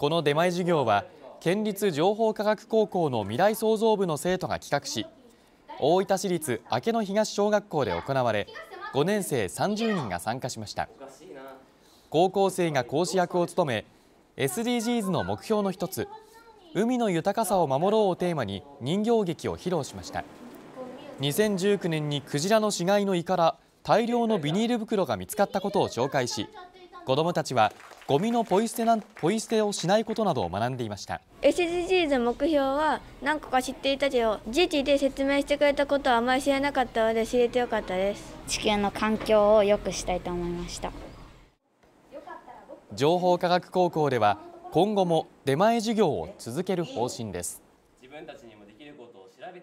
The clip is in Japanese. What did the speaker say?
この出前授業は県立情報科学高校の未来創造部の生徒が企画し大分市立明野東小学校で行われ5年生30人が参加しました高校生が講師役を務め SDGs の目標の一つ海の豊かさを守ろうをテーマに人形劇を披露しました2019年にクジラの死骸の胃から大量のビニール袋が見つかったことを紹介し子どもたちはゴミのポイ捨てなんポイ捨てをしないことなどを学んでいました SDGs 目標は何個か知っていたけど自治で説明してくれたことはあまり知らなかったので知れてよかったです地球の環境を良くしたいと思いました情報科学高校では今後も出前授業を続ける方針です